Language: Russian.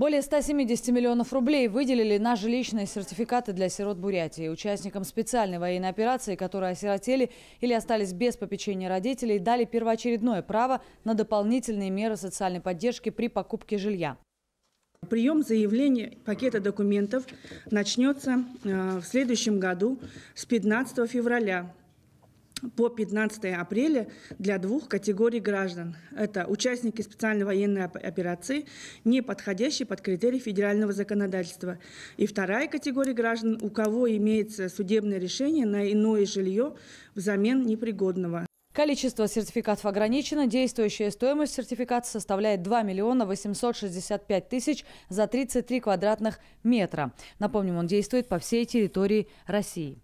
Более 170 миллионов рублей выделили на жилищные сертификаты для сирот Бурятии. Участникам специальной военной операции, которые осиротели или остались без попечения родителей, дали первоочередное право на дополнительные меры социальной поддержки при покупке жилья. Прием заявлений пакета документов начнется э, в следующем году с 15 февраля по 15 апреля для двух категорий граждан. Это участники специальной военной операции, не подходящие под критерии федерального законодательства. И вторая категория граждан, у кого имеется судебное решение на иное жилье взамен непригодного. Количество сертификатов ограничено. Действующая стоимость сертификата составляет 2 миллиона 865 тысяч за 33 квадратных метра. Напомним, он действует по всей территории России.